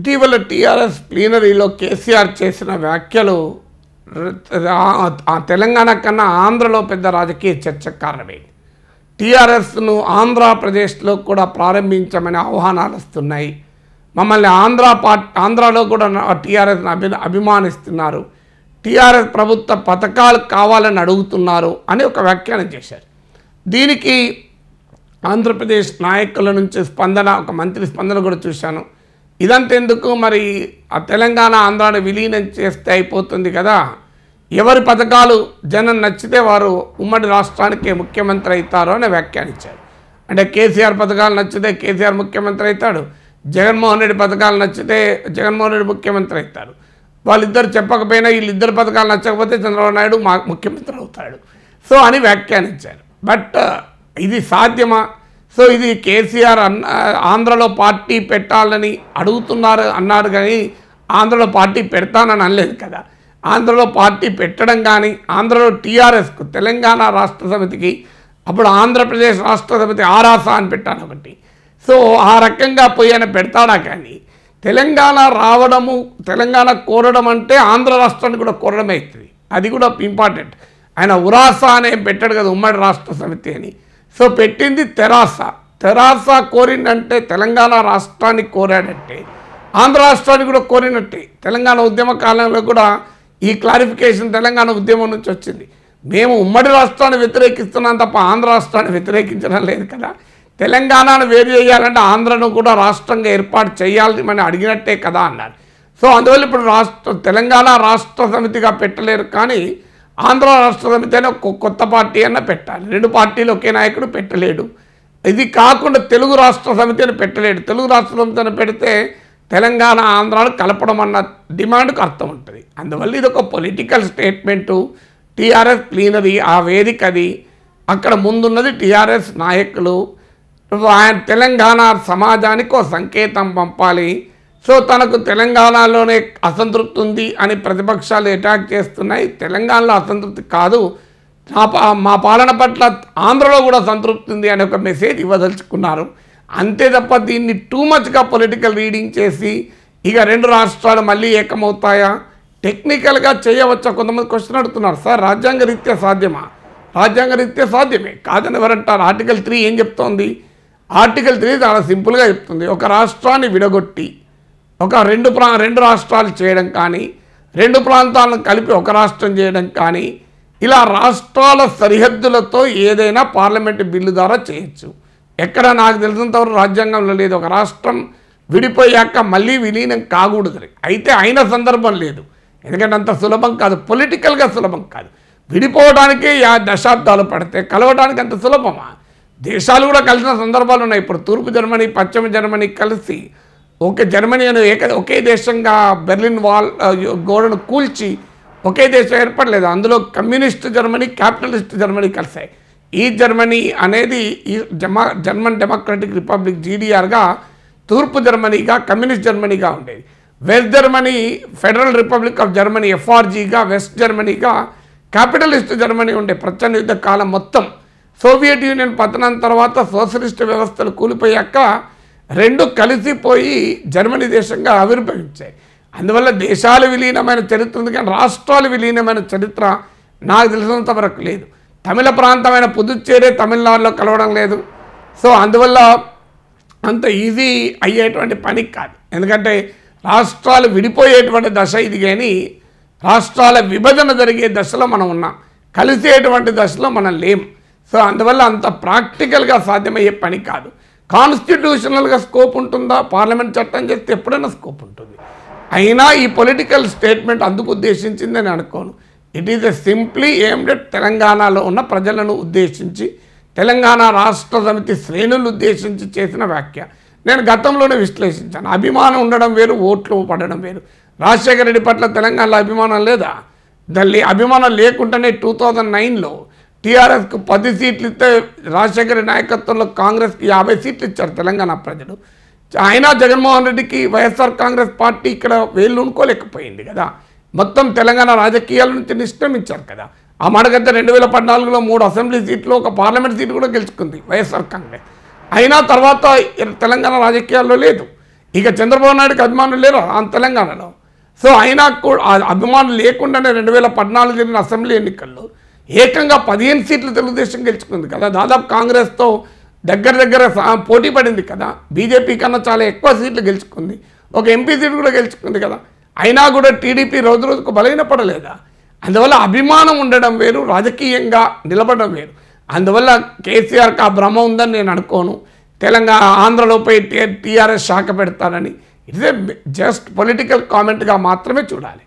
ఇటీవల టీఆర్ఎస్ ప్లీనరీలో కేసీఆర్ చేసిన వ్యాఖ్యలు తెలంగాణ కన్నా ఆంధ్రలో పెద్ద రాజకీయ చర్చ కారణమే టీఆర్ఎస్ను ఆంధ్రప్రదేశ్లో కూడా ప్రారంభించమని ఆహ్వానాలు వస్తున్నాయి మమ్మల్ని ఆంధ్ర ఆంధ్రాలో కూడా టీఆర్ఎస్ను అభి అభిమానిస్తున్నారు టీఆర్ఎస్ ప్రభుత్వ పథకాలు కావాలని అడుగుతున్నారు అని ఒక వ్యాఖ్యానం చేశారు దీనికి ఆంధ్రప్రదేశ్ నాయకుల నుంచి స్పందన ఒక మంత్రి స్పందన కూడా చూశాను ఇదంతెందుకు మరి ఆ తెలంగాణ ఆంధ్రాను విలీనం చేస్తే అయిపోతుంది కదా ఎవరి పథకాలు జనం నచ్చితే వారు ఉమ్మడి రాష్ట్రానికి ముఖ్యమంత్రి అవుతారు అని వ్యాఖ్యానించారు అంటే కేసీఆర్ పథకాలు నచ్చితే కేసీఆర్ ముఖ్యమంత్రి అవుతాడు జగన్మోహన్ రెడ్డి పథకాలు నచ్చితే జగన్మోహన్ రెడ్డి ముఖ్యమంత్రి అవుతారు వాళ్ళిద్దరు చెప్పకపోయినా వీళ్ళిద్దరు పథకాలు నచ్చకపోతే చంద్రబాబు నాయుడు మా ముఖ్యమంత్రి అవుతాడు సో అని వ్యాఖ్యానించారు బట్ ఇది సాధ్యమా సో ఇది కేసీఆర్ అన్న ఆంధ్రలో పార్టీ పెట్టాలని అడుగుతున్నారు అన్నారు కానీ ఆంధ్రలో పార్టీ పెడతానని అనలేదు కదా ఆంధ్రలో పార్టీ పెట్టడం కానీ ఆంధ్రలో టీఆర్ఎస్కు తెలంగాణ రాష్ట్ర సమితికి అప్పుడు ఆంధ్రప్రదేశ్ రాష్ట్ర సమితి ఆరాస అని పెట్టాను ఒకటి సో ఆ రకంగా ఆయన పెడతాడా కానీ తెలంగాణ రావడము తెలంగాణ కోరడం అంటే ఆంధ్ర రాష్ట్రాన్ని కూడా కోరడమే అవుతుంది అది కూడా ఇంపార్టెంట్ ఆయన ఉరాస అనే పెట్టాడు కదా ఉమ్మడి రాష్ట్ర సమితి అని సో పెట్టింది తెరాస తెరాస కోరిందంటే తెలంగాణ రాష్ట్రానికి కోరాడంటే ఆంధ్ర రాష్ట్రానికి కూడా కోరినట్టే తెలంగాణ ఉద్యమ కాలంలో కూడా ఈ క్లారిఫికేషన్ తెలంగాణ ఉద్యమం నుంచి వచ్చింది మేము ఉమ్మడి రాష్ట్రాన్ని వ్యతిరేకిస్తున్నాం తప్ప ఆంధ్ర రాష్ట్రాన్ని వ్యతిరేకించడం లేదు కదా తెలంగాణను వేరు చేయాలంటే ఆంధ్రను కూడా రాష్ట్రంగా ఏర్పాటు చేయాలని మనం అడిగినట్టే కదా అన్నారు సో అందువల్ల ఇప్పుడు రాష్ట్ర తెలంగాణ రాష్ట్ర సమితిగా పెట్టలేరు కానీ ఆంధ్ర రాష్ట్ర సమితి అని ఒక కొత్త పార్టీ అన్న పెట్టాలి రెండు పార్టీలు ఒకే నాయకుడు పెట్టలేడు ఇది కాకుండా తెలుగు రాష్ట్ర సమితి అని పెట్టలేడు తెలుగు రాష్ట్ర సమితి అని పెడితే తెలంగాణ ఆంధ్రాలు కలపడం అన్న డిమాండ్కు అర్థం ఉంటుంది అందువల్ల ఇది ఒక పొలిటికల్ స్టేట్మెంటు టీఆర్ఎస్ క్లీనది ఆ వేదికది అక్కడ ముందున్నది టీఆర్ఎస్ నాయకులు ఆయన తెలంగాణ సమాజానికి ఒక సంకేతం పంపాలి సో తనకు తెలంగాణలోనే అసంతృప్తి ఉంది అని ప్రతిపక్షాలు అటాక్ చేస్తున్నాయి తెలంగాణలో అసంతృప్తి కాదు మా పాలన పట్ల ఆంధ్రలో కూడా సంతృప్తి ఉంది అనే ఒక మెసేజ్ ఇవ్వదలుచుకున్నారు అంతే తప్ప దీన్ని టూ మచ్గా పొలిటికల్ రీడింగ్ చేసి ఇక రెండు రాష్ట్రాలు మళ్ళీ ఏకమవుతాయా టెక్నికల్గా చేయవచ్చా కొంతమంది క్వశ్చన్ అడుగుతున్నారు సార్ రాజ్యాంగ రీత్యా సాధ్యమా రాజ్యాంగ రీత్యా సాధ్యమే కాదని ఎవరంటారు ఆర్టికల్ త్రీ ఏం చెప్తోంది ఆర్టికల్ త్రీ చాలా సింపుల్గా చెప్తుంది ఒక రాష్ట్రాన్ని విడగొట్టి ఒక రెండు ప్రా రెండు రాష్ట్రాలు చేయడం కానీ రెండు ప్రాంతాలను కలిపి ఒక రాష్ట్రం చేయడం కానీ ఇలా రాష్ట్రాల సరిహద్దులతో ఏదైనా పార్లమెంటు బిల్లు ద్వారా చేయొచ్చు ఎక్కడ నాకు తెలిసినంతవరకు రాజ్యాంగంలో లేదు ఒక రాష్ట్రం విడిపోయాక మళ్ళీ విలీనం కాకూడదు అయితే అయిన సందర్భం లేదు ఎందుకంటే అంత సులభం కాదు పొలిటికల్గా సులభం కాదు విడిపోవడానికే యా దశాబ్దాలు పడితే కలవడానికి అంత సులభమా దేశాలు కూడా కలిసిన సందర్భాలు ఉన్నాయి ఇప్పుడు తూర్పు జర్మనీ పశ్చిమ జర్మనీ కలిసి ఒకే జర్మనీ అనే ఏక ఒకే దేశంగా బెర్లిన్ వాల్ గోడను కూల్చి ఒకే దేశం ఏర్పడలేదు అందులో కమ్యూనిస్ట్ జర్మనీ క్యాపిటలిస్ట్ జర్మనీ కలిసాయి ఈ జర్మనీ అనేది ఈ జమా జర్మన్ డెమోక్రటిక్ రిపబ్లిక్ జీడీఆర్గా తూర్పు జర్మనీగా కమ్యూనిస్ట్ జర్మనీగా ఉండేది west Germany federal republic of Germany ఎఫ్ఆర్జీగా వెస్ట్ జర్మనీగా క్యాపిటలిస్ట్ జర్మనీ ఉండే ప్రచండ యుద్ధ కాలం మొత్తం సోవియట్ యూనియన్ పతనం తర్వాత సోషలిస్ట్ వ్యవస్థలు కూలిపోయాక రెండు కలిసిపోయి జర్మనీ దేశంగా ఆవిర్భవించాయి అందువల్ల దేశాలు విలీనమైన చరిత్ర ఉంది కానీ రాష్ట్రాలు విలీనమైన చరిత్ర నాకు తెలిసినంత వరకు లేదు తమిళ ప్రాంతమైన పుదుచ్చేరి తమిళనాడులో కలవడం లేదు సో అందువల్ల అంత ఈజీ అయ్యేటువంటి పని కాదు ఎందుకంటే రాష్ట్రాలు విడిపోయేటువంటి దశ ఇది కానీ రాష్ట్రాల విభజన జరిగే దశలో మనం ఉన్నాం కలిసేటువంటి దశలో మనం లేం సో అందువల్ల అంత ప్రాక్టికల్గా సాధ్యమయ్యే పని కాదు కాన్స్టిట్యూషనల్గా స్కోప్ ఉంటుందా పార్లమెంట్ చట్టం చేస్తే ఎప్పుడైనా స్కోప్ ఉంటుంది అయినా ఈ పొలిటికల్ స్టేట్మెంట్ అందుకు ఉద్దేశించిందని అనుకోను it is a simply aimed తెలంగాణలో ఉన్న ప్రజలను ఉద్దేశించి తెలంగాణ రాష్ట్ర సమితి శ్రేణులు ఉద్దేశించి చేసిన వ్యాఖ్య నేను గతంలోనే విశ్లేషించాను అభిమానం ఉండడం వేరు ఓట్లు పడడం వేరు రాజశేఖర రెడ్డి పట్ల తెలంగాణలో అభిమానం లేదా దల్లి అభిమానం లేకుండానే టూ థౌజండ్ నైన్లో టీఆర్ఎస్కు పది సీట్లు ఇస్తే రాజశేఖర నాయకత్వంలో కాంగ్రెస్కి యాభై సీట్లు ఇచ్చారు తెలంగాణ ప్రజలు ఆయన జగన్మోహన్ రెడ్డికి వైఎస్ఆర్ కాంగ్రెస్ పార్టీ ఇక్కడ వేళ్ళు వేళ్ళునుకోలేకపోయింది కదా మొత్తం తెలంగాణ రాజకీయాల నుంచి నిష్క్రమించారు కదా ఆ గత రెండు వేల పద్నాలుగులో మూడు అసెంబ్లీ సీట్లు ఒక పార్లమెంట్ సీటు కూడా గెలుచుకుంది వైఎస్ఆర్ కాంగ్రెస్ అయినా తర్వాత తెలంగాణ రాజకీయాల్లో లేదు ఇక చంద్రబాబు నాయుడుకి అభిమానులు లేరు ఆ తెలంగాణలో సో అయినా కూడా అభిమానులు లేకుండానే రెండు వేల పద్నాలుగు జరిగిన అసెంబ్లీ ఎన్నికల్లో ఏకంగా పదిహేను సీట్లు తెలుగుదేశం గెలుచుకుంది కదా దాదాపు కాంగ్రెస్తో దగ్గర దగ్గర పోటీ పడింది కదా బీజేపీ కన్నా చాలా ఎక్కువ సీట్లు గెలుచుకుంది ఒక ఎంపీ సీట్ కూడా గెలుచుకుంది కదా అయినా కూడా టీడీపీ రోజు రోజుకు బలహీన పడలేదా అందువల్ల అభిమానం ఉండడం వేరు రాజకీయంగా నిలబడడం వేరు అందువల్ల కేసీఆర్కి ఆ భ్రమ ఉందని నేను అనుకోను తెలంగాణ ఆంధ్రలో పోయి టీఆర్ఎస్ శాఖ పెడతానని ఇదే జస్ట్ పొలిటికల్ కామెంట్గా మాత్రమే చూడాలి